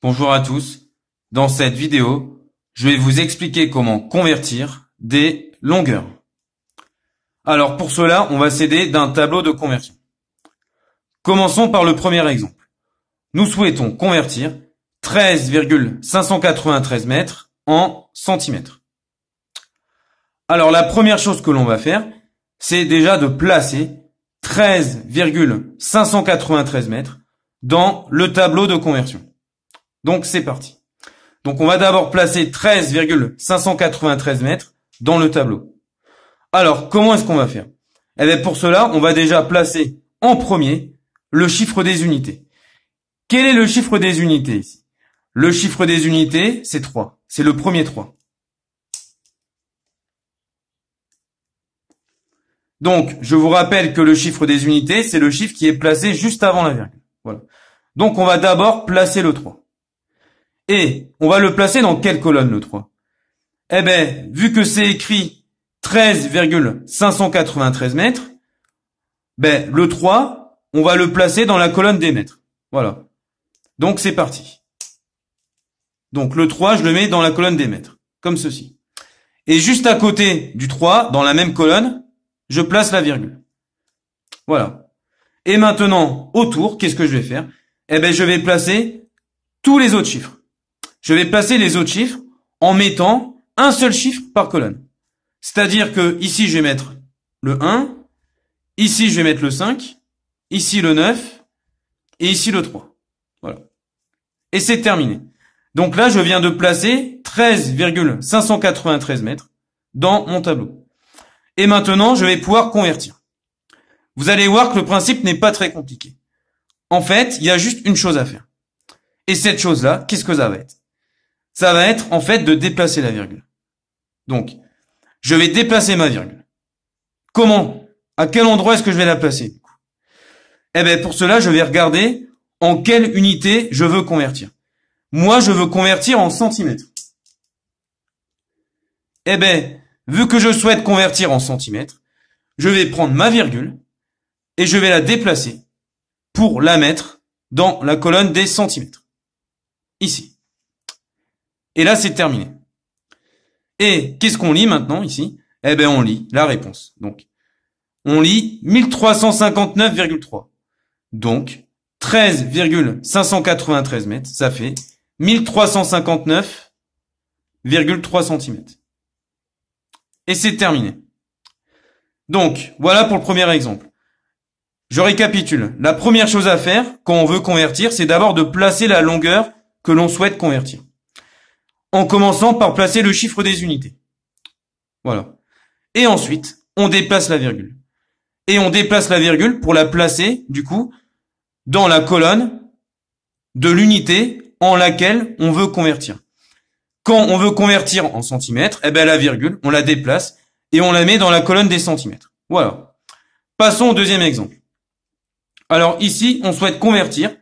Bonjour à tous. Dans cette vidéo, je vais vous expliquer comment convertir des longueurs. Alors pour cela, on va s'aider d'un tableau de conversion. Commençons par le premier exemple. Nous souhaitons convertir 13,593 mètres en centimètres. Alors la première chose que l'on va faire, c'est déjà de placer 13,593 mètres dans le tableau de conversion. Donc c'est parti. Donc on va d'abord placer 13,593 mètres dans le tableau. Alors comment est-ce qu'on va faire Eh bien pour cela, on va déjà placer en premier le chiffre des unités. Quel est le chiffre des unités ici Le chiffre des unités, c'est 3. C'est le premier 3. Donc, je vous rappelle que le chiffre des unités, c'est le chiffre qui est placé juste avant la virgule. Voilà. Donc, on va d'abord placer le 3. Et on va le placer dans quelle colonne le 3 Eh ben, vu que c'est écrit 13,593 mètres, ben le 3, on va le placer dans la colonne des mètres. Voilà. Donc c'est parti. Donc le 3, je le mets dans la colonne des mètres, comme ceci. Et juste à côté du 3, dans la même colonne, je place la virgule. Voilà. Et maintenant, autour, qu'est-ce que je vais faire Eh ben, je vais placer tous les autres chiffres je vais placer les autres chiffres en mettant un seul chiffre par colonne. C'est-à-dire que ici, je vais mettre le 1, ici, je vais mettre le 5, ici, le 9, et ici, le 3. Voilà. Et c'est terminé. Donc là, je viens de placer 13,593 mètres dans mon tableau. Et maintenant, je vais pouvoir convertir. Vous allez voir que le principe n'est pas très compliqué. En fait, il y a juste une chose à faire. Et cette chose-là, qu'est-ce que ça va être ça va être en fait de déplacer la virgule. Donc, je vais déplacer ma virgule. Comment À quel endroit est-ce que je vais la placer Eh bien, pour cela, je vais regarder en quelle unité je veux convertir. Moi, je veux convertir en centimètres. Eh bien, vu que je souhaite convertir en centimètres, je vais prendre ma virgule et je vais la déplacer pour la mettre dans la colonne des centimètres. Ici. Et là, c'est terminé. Et qu'est-ce qu'on lit maintenant ici Eh bien, on lit la réponse. Donc, on lit 1359,3. Donc, 13,593 mètres, ça fait 1359,3 cm. Et c'est terminé. Donc, voilà pour le premier exemple. Je récapitule. La première chose à faire quand on veut convertir, c'est d'abord de placer la longueur que l'on souhaite convertir en commençant par placer le chiffre des unités. Voilà. Et ensuite, on déplace la virgule. Et on déplace la virgule pour la placer, du coup, dans la colonne de l'unité en laquelle on veut convertir. Quand on veut convertir en centimètres, eh bien, la virgule, on la déplace et on la met dans la colonne des centimètres. Voilà. Passons au deuxième exemple. Alors ici, on souhaite convertir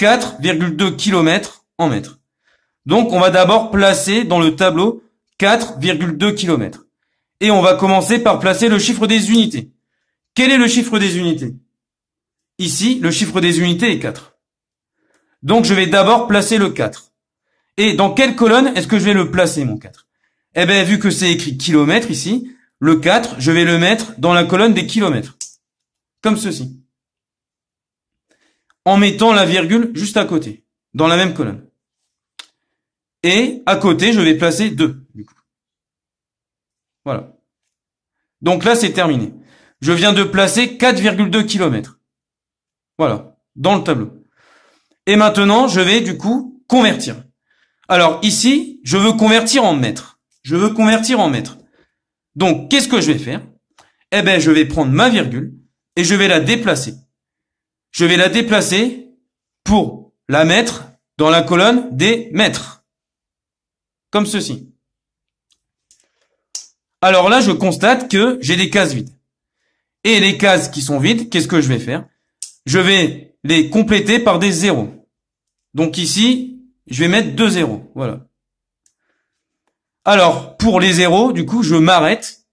4,2 km en mètres. Donc on va d'abord placer dans le tableau 4,2 km. Et on va commencer par placer le chiffre des unités. Quel est le chiffre des unités Ici, le chiffre des unités est 4. Donc je vais d'abord placer le 4. Et dans quelle colonne est-ce que je vais le placer, mon 4 Eh bien, vu que c'est écrit kilomètre ici, le 4, je vais le mettre dans la colonne des kilomètres. Comme ceci. En mettant la virgule juste à côté, dans la même colonne. Et à côté, je vais placer 2. Du Voilà. Donc là, c'est terminé. Je viens de placer 4,2 km. Voilà, dans le tableau. Et maintenant, je vais du coup convertir. Alors ici, je veux convertir en mètres. Je veux convertir en mètres. Donc, qu'est-ce que je vais faire Eh ben, je vais prendre ma virgule et je vais la déplacer. Je vais la déplacer pour la mettre dans la colonne des mètres. Comme ceci. Alors là, je constate que j'ai des cases vides. Et les cases qui sont vides, qu'est-ce que je vais faire Je vais les compléter par des zéros. Donc ici, je vais mettre deux zéros. Voilà. Alors, pour les zéros, du coup, je m'arrête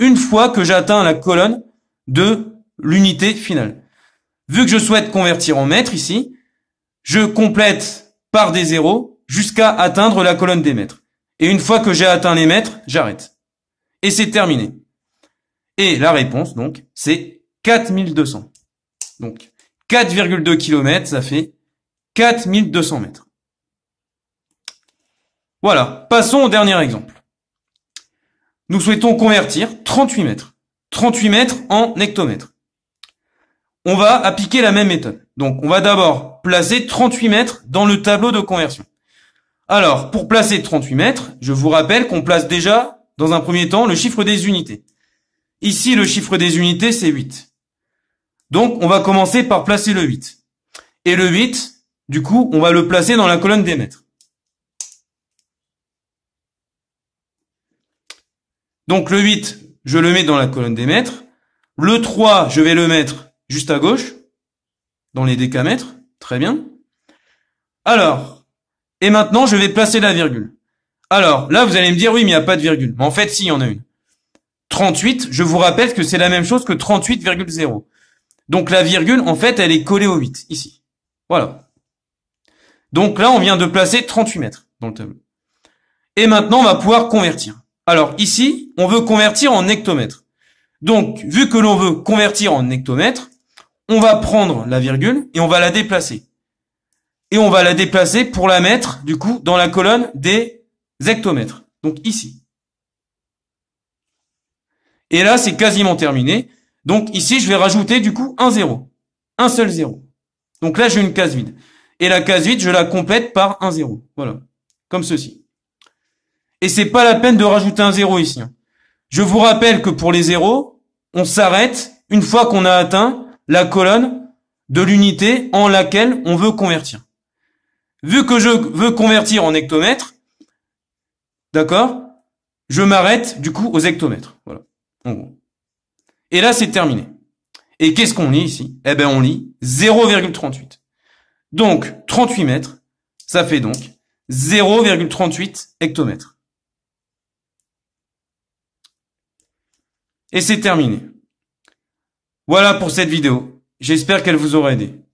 une fois que j'atteins la colonne de l'unité finale. Vu que je souhaite convertir en mètres ici, je complète par des zéros jusqu'à atteindre la colonne des mètres. Et une fois que j'ai atteint les mètres, j'arrête. Et c'est terminé. Et la réponse, donc, c'est 4200. Donc, 4,2 km, ça fait 4200 mètres. Voilà, passons au dernier exemple. Nous souhaitons convertir 38 mètres. 38 mètres en hectomètres. On va appliquer la même méthode. Donc, on va d'abord placer 38 mètres dans le tableau de conversion. Alors, pour placer 38 mètres, je vous rappelle qu'on place déjà, dans un premier temps, le chiffre des unités. Ici, le chiffre des unités, c'est 8. Donc, on va commencer par placer le 8. Et le 8, du coup, on va le placer dans la colonne des mètres. Donc le 8, je le mets dans la colonne des mètres. Le 3, je vais le mettre juste à gauche, dans les décamètres. Très bien. Alors, et maintenant, je vais placer la virgule. Alors, là, vous allez me dire, oui, mais il n'y a pas de virgule. Mais en fait, si, il y en a une. 38, je vous rappelle que c'est la même chose que 38,0. Donc la virgule, en fait, elle est collée au 8, ici. Voilà. Donc là, on vient de placer 38 mètres dans le tableau. Et maintenant, on va pouvoir convertir. Alors ici, on veut convertir en hectomètre. Donc, vu que l'on veut convertir en hectomètre, on va prendre la virgule et on va la déplacer et on va la déplacer pour la mettre du coup dans la colonne des hectomètres. Donc ici. Et là, c'est quasiment terminé. Donc ici, je vais rajouter du coup un zéro. Un seul zéro. Donc là, j'ai une case vide. Et la case vide, je la complète par un zéro. Voilà. Comme ceci. Et c'est pas la peine de rajouter un zéro ici. Hein. Je vous rappelle que pour les zéros, on s'arrête une fois qu'on a atteint la colonne de l'unité en laquelle on veut convertir vu que je veux convertir en hectomètres, d'accord Je m'arrête du coup aux hectomètres. Voilà. Et là, c'est terminé. Et qu'est-ce qu'on lit ici Eh ben, on lit 0,38. Donc, 38 mètres, ça fait donc 0,38 hectomètres. Et c'est terminé. Voilà pour cette vidéo. J'espère qu'elle vous aura aidé.